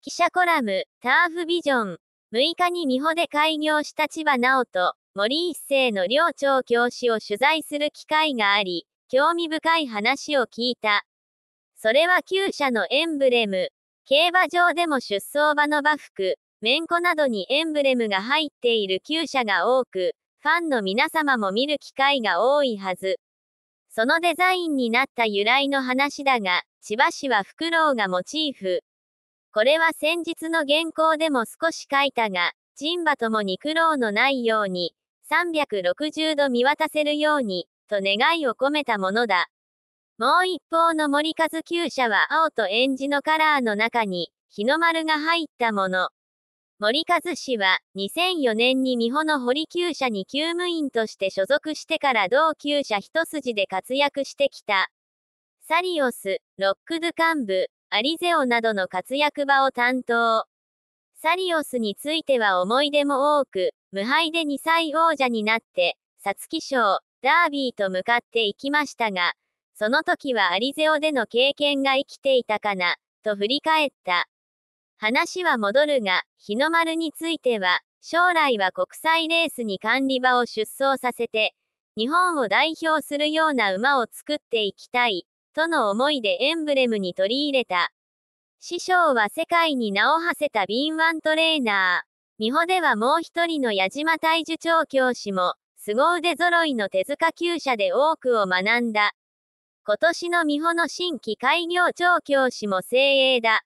記者コラム、ターフビジョン。6日に美穂で開業した千葉直と森一世の寮長教師を取材する機会があり、興味深い話を聞いた。それは旧社のエンブレム。競馬場でも出走馬の馬服、面子などにエンブレムが入っている旧社が多く、ファンの皆様も見る機会が多いはず。そのデザインになった由来の話だが、千葉市はフクロウがモチーフ。これは先日の原稿でも少し書いたが、人馬ともに苦労のないように、360度見渡せるように、と願いを込めたものだ。もう一方の森和厩社は青とエンジのカラーの中に、日の丸が入ったもの。森和氏は、2004年に美穂の堀厩社に厩務員として所属してから同厩社一筋で活躍してきた。サリオス、ロックド幹部、アリゼオなどの活躍場を担当。サリオスについては思い出も多く、無敗で2歳王者になって、サツキ賞、ダービーと向かっていきましたが、その時はアリゼオでの経験が生きていたかな、と振り返った。話は戻るが、日の丸については、将来は国際レースに管理場を出走させて、日本を代表するような馬を作っていきたい、との思いでエンブレムに取り入れた。師匠は世界に名を馳せた敏腕トレーナー。美穂ではもう一人の矢島大樹調教師も、凄腕揃いの手塚厩舎で多くを学んだ。今年の美穂の新規開業調教師も精鋭だ。